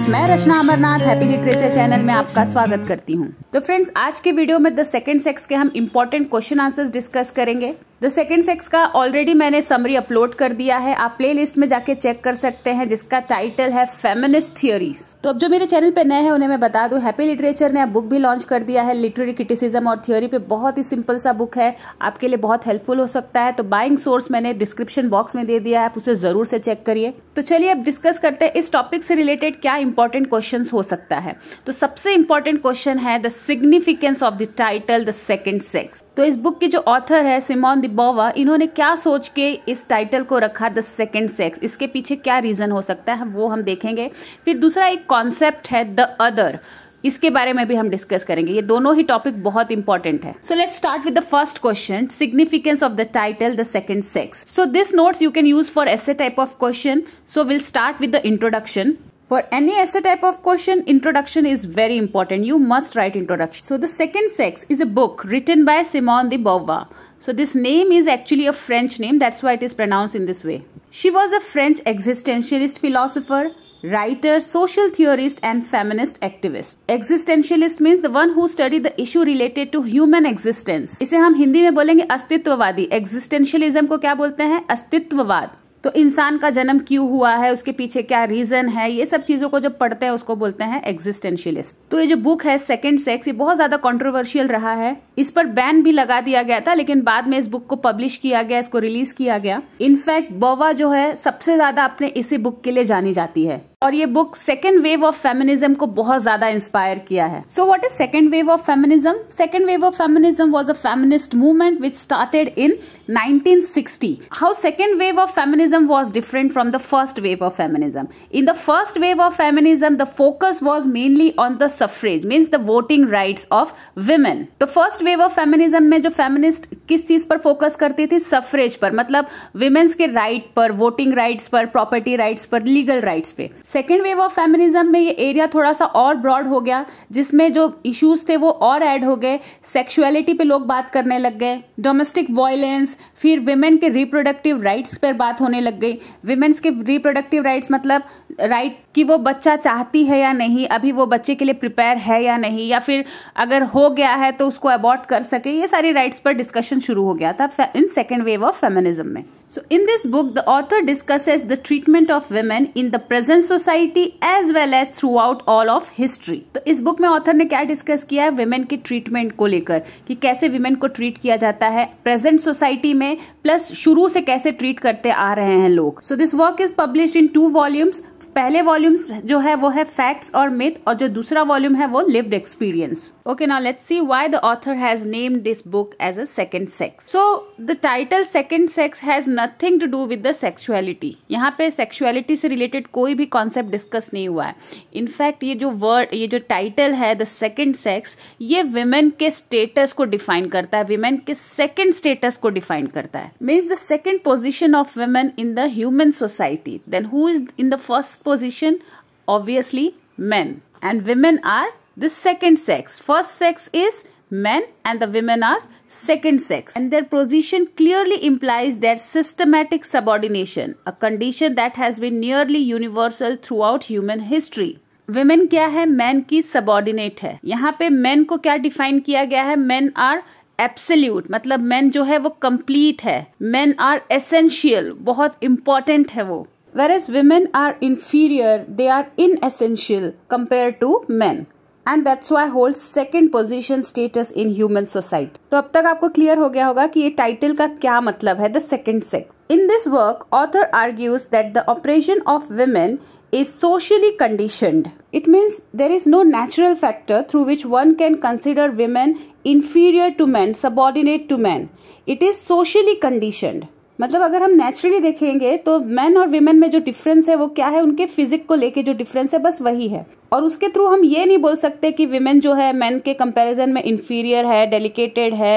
Friends मैं Rachna Amarnath happy literature channel में आपका स्वागत करती हूँ तो फ्रेंड्स आज के वीडियो में द सेकंड सेक्स के हम इम्पोर्टेंट क्वेश्चन आंसर्स डिस्कस करेंगे द सेकेंड सेक्स का ऑलरेडी मैंने समरी अपलोड कर दिया है आप प्लेलिस्ट में जाके चेक कर सकते हैं जिसका टाइटल है फेमिनिस्ट थियोरी तो अब जो मेरे चैनल पे नए हैं उन्हें मैं बता दूं हैप्पी लिटरेचर ने बुक भी लॉन्च कर दिया है लिटरेरी क्रिटिसिज्म और थ्योरी पे बहुत ही सिंपल सा बुक है आपके लिए बहुत हेल्पफुल हो सकता है तो बाइंग सोर्स मैंने डिस्क्रिप्शन बॉक्स में दे दिया है आप उसे ज़रूर से चेक करिए तो चलिए अब डिस्कस करते हैं इस टॉपिक से रिलेटेड क्या इंपॉर्टेंट क्वेश्चन हो सकता है तो सबसे इंपॉर्टेंट क्वेश्चन है the significance of the title the second sex तो इस बुक की जो ऑथर है सिमॉन बोवा इन्होंने क्या सोच के इस टाइटल को रखा द सेकेंड सेक्स इसके पीछे क्या रीज़न हो सकता है वो हम देखेंगे फिर दूसरा एक कॉन्सेप्ट है द अदर इसके बारे में भी हम डिस्कस करेंगे ये दोनों ही टॉपिक बहुत इंपॉर्टेंट है so let's start with the first question significance of the title the second sex so this notes you can use for ऐसे type of question so will start with the introduction For any essay type of question, introduction is very important. You must write introduction. So the second sex is a book written by Simone de Beauvoir. So this name is actually a French name. That's why it is pronounced in this way. She was a French existentialist philosopher, writer, social theorist and feminist activist. Existentialist means the one who study the issue related to human existence. इसे हम हिंदी में बोलेंगे अस्तित्ववादी. Existentialism को क्या बोलते हैं? अस्तित्ववाद. तो इंसान का जन्म क्यों हुआ है उसके पीछे क्या रीजन है ये सब चीजों को जब पढ़ते हैं उसको बोलते हैं एग्जिस्टेंशियलिस्ट तो ये जो बुक है सेकंड सेक्स ये बहुत ज्यादा कॉन्ट्रोवर्शियल रहा है इस पर बैन भी लगा दिया गया था लेकिन बाद में इस बुक को पब्लिश किया गया इसको रिलीज किया गया इनफैक्ट बवा जो है सबसे ज्यादा अपने इसी बुक के लिए जानी जाती है और ये book second wave of feminism को बहुत ज्यादा इंस्पायर किया है so what is second wave of feminism second wave of feminism was a feminist movement which started in 1960 how second wave of feminism was different from the first wave of feminism in the first wave of feminism the focus was mainly on the suffrage means the voting rights of women the first wave of feminism में जो feminist किस चीज पर focus करती थी suffrage पर मतलब women's के राइट पर वोटिंग राइट्स पर प्रॉपर्टी राइट्स पर लीगल राइट्स पे सेकेंड वेव ऑफ फेमिनिज्म में ये एरिया थोड़ा सा और ब्रॉड हो गया जिसमें जो इश्यूज थे वो और ऐड हो गए सेक्सुअलिटी पे लोग बात करने लग गए डोमेस्टिक वॉयलेंस फिर वेमेन के रिप्रोडक्टिव राइट्स पर बात होने लग गई वेमेंस के रिप्रोडक्टिव राइट्स मतलब राइट right, कि वो बच्चा चाहती है या नहीं अभी वो बच्चे के लिए प्रिपेयर है या नहीं या फिर अगर हो गया है तो उसको अबॉर्ट कर सके ये सारी राइट्स पर डिस्कशन शुरू हो गया था in second wave of feminism में in this book the author author the treatment of women in the present society as well as throughout all of history तो इस बुक में ऑथर ने क्या डिस्कस किया है वेमेन के treatment को लेकर कि कैसे वेमेन को ट्रीट किया जाता है प्रेजेंट सोसाइटी में प्लस शुरू से कैसे ट्रीट करते आ रहे हैं लोग so this work is publish in two volumes पहले वॉल्यूम्स जो है वो है फैक्ट्स और मिथ और जो दूसरा वॉल्यूम है वो lived experience okay now let's see why the author has name this book as a second sex so the title second sex has nothing to do with the sexuality यहाँ पे sexuality से related कोई भी concept discuss नहीं हुआ है in fact ये जो वर्ड ये जो टाइटल है द सेकेंड सेक्स ये विमेन के स्टेटस को डिफाइन करता है वेमेन के सेकेंड स्टेटस को डिफाइन करता है means the second position of women in the human society then who is in the first first position obviously men and women are the second sex. First sex is men and the women are second sex and their position clearly implies their systematic subordination a condition that has been nearly universal throughout human history women क्या है men की subordinate है यहाँ पे men को क्या define किया गया है men are एब्सल्यूट मतलब मेन जो है वो कंप्लीट है मेन आर एसेंशियल बहुत इंपॉर्टेंट है वो Whereas women are inferior, they are inessential compared to men. And that's why hold second position status in human society तो अब तक आपको क्लियर हो गया होगा कि ये टाइटल का क्या मतलब है the second sex in this work author argues that the oppression of women is socially conditioned it means there is no natural factor through which one can consider women inferior to men subordinate to men it is socially conditioned मतलब अगर हम naturally देखेंगे तो man और women में जो difference है वो क्या है उनके फिजिक को लेके जो डिफरेंस है बस वही है और उसके थ्रू हम ये नहीं बोल सकते कि वीमेन जो है मैन के कंपैरिजन में इन्फीरियर है डेलिकेटेड है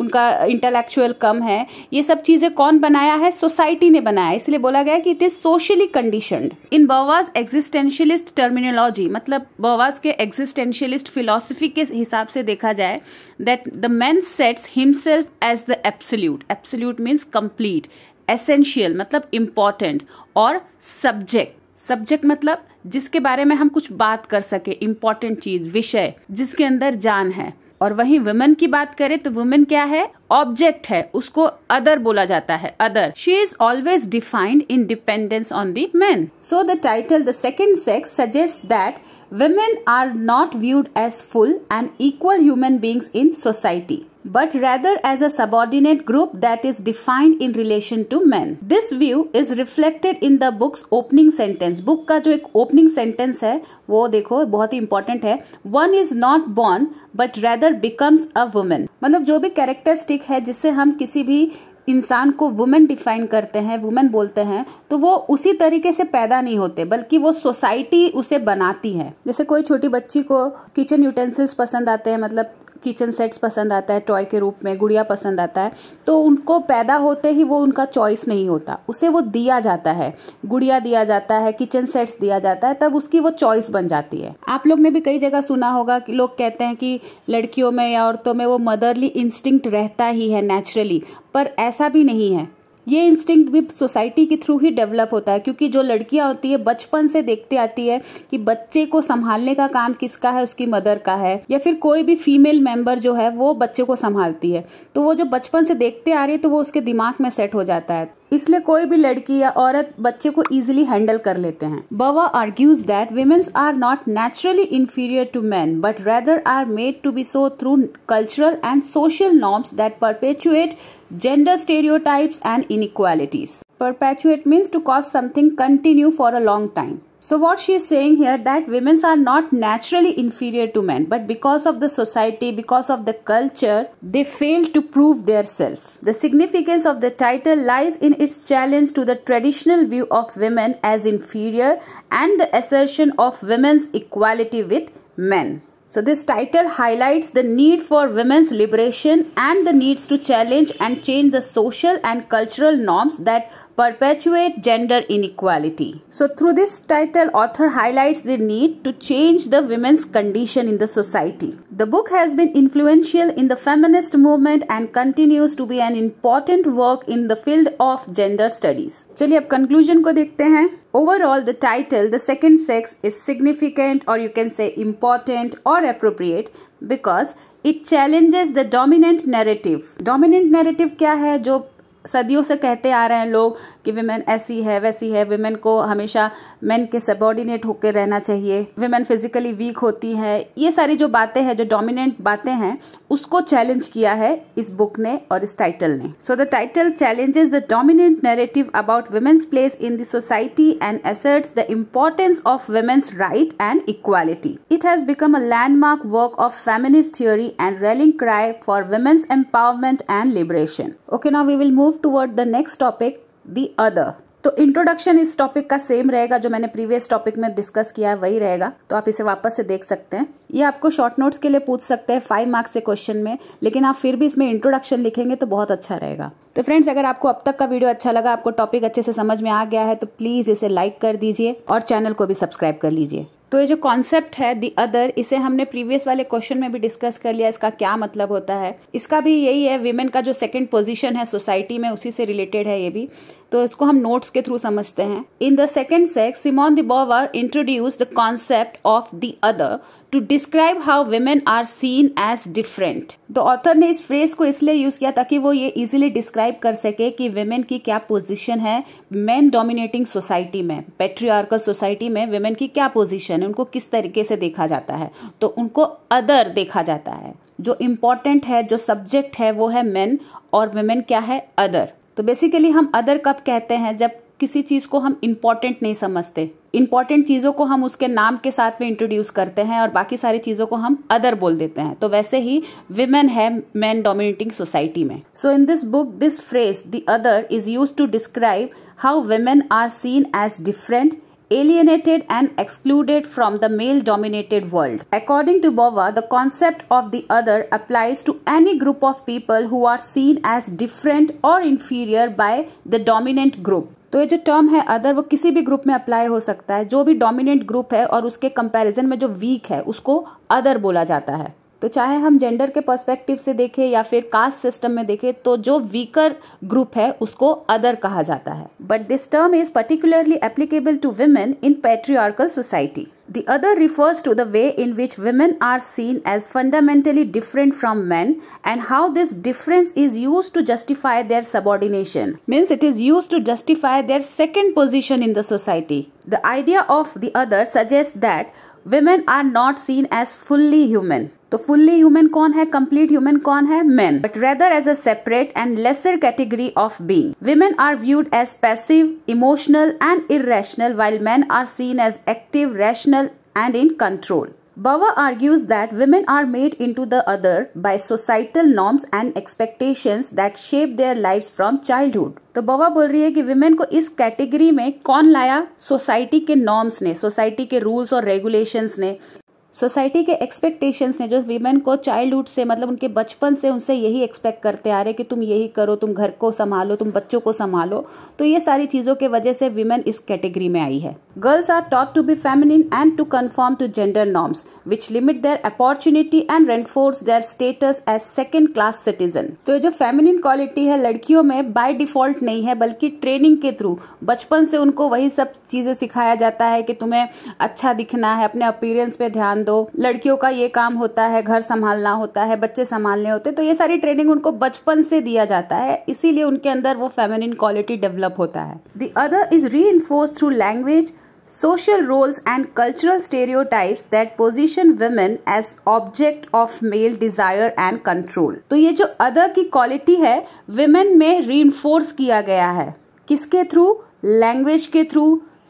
उनका इंटेलेक्चुअल कम है ये सब चीज़ें कौन बनाया है सोसाइटी ने बनाया इसलिए बोला गया कि it is socially conditioned in Beauvoir's existentialist terminology मतलब बवाज के एग्जिस्टेंशियलिस्ट फिलोसफी के हिसाब से देखा जाए that the man sets himself as the absolute absolute means complete essential मतलब इम्पॉर्टेंट और सब्जेक्ट सब्जेक्ट मतलब जिसके बारे में हम कुछ बात कर सके इम्पॉर्टेंट चीज विषय जिसके अंदर जान है और वहीं वुमेन की बात करें तो वुमेन क्या है ऑब्जेक्ट है उसको अदर बोला जाता है other she is always defined in dependence on the man so the title the second sex suggest that women are not viewed as full and equal human beings in society but rather as a subordinate group that is defined in relation to men. This view is reflected in the book's opening sentence. Book ka jo ek opening sentence hai wo dekho bahut hi important hai One is not born but rather becomes a woman. matlab jo bhi characteristic hai jisse hum kisi bhi इंसान को women define करते हैं women बोलते हैं तो वो उसी तरीके से पैदा नहीं होते बल्कि वो सोसाइटी उसे बनाती है जैसे कोई छोटी बच्ची को किचन यूटेंसिल्स पसंद आते हैं मतलब किचन सेट्स पसंद आता है टॉय के रूप में गुड़िया पसंद आता है तो उनको पैदा होते ही वो उनका चॉइस नहीं होता उसे वो दिया जाता है गुड़िया दिया जाता है किचन सेट्स दिया जाता है तब उसकी वो चॉइस बन जाती है आप लोग ने भी कई जगह सुना होगा कि लोग कहते हैं कि लड़कियों में या औरतों में वो मदरली इंस्टिंक्ट रहता ही है नेचुरली पर ऐसा भी नहीं है ये इंस्टिंक्ट भी सोसाइटी के थ्रू ही डेवलप होता है क्योंकि जो लड़कियाँ होती है बचपन से देखते आती है कि बच्चे को संभालने का काम किसका है उसकी मदर का है या फिर कोई भी फीमेल मेंबर जो है वो बच्चे को संभालती है तो वो जो बचपन से देखते आ रही है तो वो उसके दिमाग में सेट हो जाता है इसलिए कोई भी लड़की या औरत बच्चे को इजिली हैंडल कर लेते हैं Beauvoir argues that women's are not naturally inferior to man but rather are made to be so through cultural and social norms that perpetuate gender stereotypes and inequalities perpetuate means to cause something continue for a long time So what she is saying here that women are not naturally inferior to men but because of the society because of the culture they fail to prove their self. The significance of the title lies in its challenge to the traditional view of women as inferior and the assertion of women's equality with men. So, this title highlights the need for women's liberation and the needs to challenge and change the social and cultural norms that perpetuate gender inequality. So, through this title, author highlights the need to change the women's condition in the society. The book has been influential in the feminist movement and continues to be an important work in the field of gender studies. चलिए अब conclusion को देखते हैं Overall, the title, The Second Sex, is significant or you can say important or appropriate because it challenges the dominant narrative. Dominant narrative क्या है जो सदियों से कहते आ रहे हैं लोग कि विमेन ऐसी है वैसी है विमेन को हमेशा मेन के सबॉर्डिनेट होकर रहना चाहिए विमेन फिजिकली वीक होती है ये सारी जो बातें हैं जो डोमिनेंट बातें हैं उसको चैलेंज किया है इस बुक ने और इस टाइटल ने so the title challenge the dominant narrative about women's place in society and asserts the importance of women's right and equality it has become a landmark work of feminist theory and rallying cry for women's empowerment and liberation okay now we will move toward the next topic the other तो introduction इस topic का same रहेगा जो मैंने previous topic में discuss किया है वही रहेगा तो आप इसे वापस से देख सकते हैं ये आपको शॉर्ट नोट्स के लिए पूछ सकते हैं फाइव मार्क्स के क्वेश्चन में लेकिन आप फिर भी इसमें इंट्रोडक्शन लिखेंगे तो बहुत अच्छा रहेगा तो फ्रेंड्स अगर आपको अब तक का वीडियो अच्छा लगा आपको टॉपिक अच्छे से समझ में आ गया है तो प्लीज़ इसे लाइक कर दीजिए और चैनल को भी सब्सक्राइब कर लीजिए तो ये जो कॉन्सेप्ट है दी अदर इसे हमने प्रीवियस वाले क्वेश्चन में भी डिस्कस कर लिया इसका क्या मतलब होता है इसका भी यही है वीमेन का जो सेकेंड पोजिशन है सोसाइटी में उसी से रिलेटेड है ये भी तो इसको हम नोट्स के थ्रू समझते हैं in the second sex Simone de Beauvoir introduce the concept of the other to describe how women are seen as different the author ने इस फ्रेज को इसलिए यूज किया ताकि वो ये इजिली डिस्क्राइब कर सके कि वेमेन की क्या पोजिशन है मैन डोमिनेटिंग सोसाइटी में पेट्रियॉर्कल सोसाइटी में वेमेन की क्या पोजिशन है उनको किस तरीके से देखा जाता है तो उनको अदर देखा जाता है जो इम्पोर्टेंट है जो सब्जेक्ट है वो है मेन और वेमेन क्या है अदर तो बेसिकली हम अदर कब कहते हैं जब किसी चीज़ को हम इम्पॉर्टेंट नहीं समझते इम्पॉर्टेंट चीज़ों को हम उसके नाम के साथ में इंट्रोड्यूस करते हैं और बाकी सारी चीज़ों को हम अदर बोल देते हैं तो वैसे ही विमेन है मैन डोमिनेटिंग सोसाइटी में so in this book this phrase the other is use to describe how women are seen as different alienated and excluded from the male dominated world. According to Bova, the concept of the other applies to any group of people who are seen as different or inferior by the dominant group. तो ये जो term है other वो किसी भी group में apply हो सकता है जो भी डोमिनेंट ग्रुप है और उसके कंपैरिजन में जो वीक है उसको अदर बोला जाता है तो चाहे हम जेंडर के पर्सपेक्टिव से देखें या फिर कास्ट सिस्टम में देखें तो जो वीकर ग्रुप है उसको अदर कहा जाता है but this term is particularly applicable to women in patriarchal society the other refers to the way in which women are seen as fundamentally different from man and how this difference is use to justify their subordination means it is use to justify their second position in the society the idea of the other suggest that women are not seen as fully human तो fully human कौन है complete human कौन है man but rather as a separate and lesser category of being women are viewed as passive emotional and irrational while man are seen as active rational and in control Bawa argues that women are made into the other by societal norms and expectations that shape their lives from childhood. तो बाबा बोल रही है कि women को इस category में कौन लाया सोसाइटी के नॉर्म्स ने सोसाइटी के रूल्स और रेगुलेशंस ने सोसाइटी के एक्सपेक्टेशंस ने जो वीमेन को चाइल्डहुड से मतलब उनके बचपन से उनसे यही एक्सपेक्ट करते आ रहे कि तुम यही करो तुम घर को संभालो तुम बच्चों को संभालो तो ये सारी चीज़ों के वजह से वीमेन इस कैटेगरी में आई है girls are taught to be feminine and to conform to gender norms which limit their opportunity and reinforce their status as second class citizen तो ये जो फेमिनिन क्वालिटी है लड़कियों में बाय डिफॉल्ट नहीं है बल्कि ट्रेनिंग के थ्रू बचपन से उनको वही सब चीज़ें सिखाया जाता है कि तुम्हें अच्छा दिखना है अपने अपीरेंस पे ध्यान दो लड़कियों का ये काम होता है घर संभालना होता है बच्चे संभालने होते तो ये सारी ट्रेनिंग उनको बचपन से दिया जाता है इसीलिए उनके अंदर वो फेमिनिन क्वालिटी डेवलप होता है the other is reinforce through language social roles and cultural stereo stereotypes that position women as object of male desire and control तो ये जो अदर की क्वालिटी है वेमेन में री इन्फोर्स किया गया है किसके थ्रू लैंग्वेज के थ्रू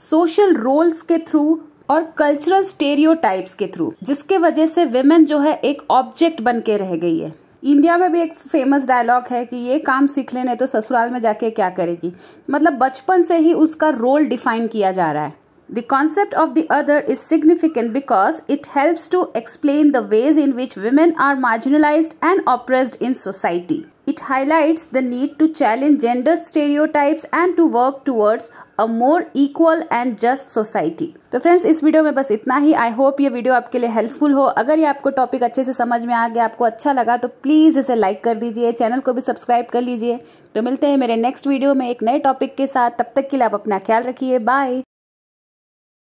सोशल रोल्स के थ्रू और कल्चरल स्टेरियोटाइप्स के थ्रू जिसके वजह से वेमेन जो है एक ऑब्जेक्ट बन के रह गई है इंडिया में भी एक फेमस डायलॉग है कि ये काम सीख लेने तो ससुराल में जाके क्या करेगी मतलब बचपन से ही उसका रोल डिफाइन किया जा रहा है The concept of the other is significant because it helps to explain the ways in which women are marginalized and oppressed in society. It highlights the need to challenge gender stereotypes and to work towards a more equal and just society तो friends इस video में बस इतना ही I hope ये video आपके लिए helpful हो अगर ये आपको टॉपिक अच्छे से समझ में आ गया आपको अच्छा लगा तो प्लीज़ इसे लाइक कर दीजिए चैनल को भी सब्सक्राइब कर लीजिए तो मिलते हैं मेरे नेक्स्ट वीडियो में एक नए टॉपिक के साथ तब तक के लिए आप अपना ख्याल रखिए बाय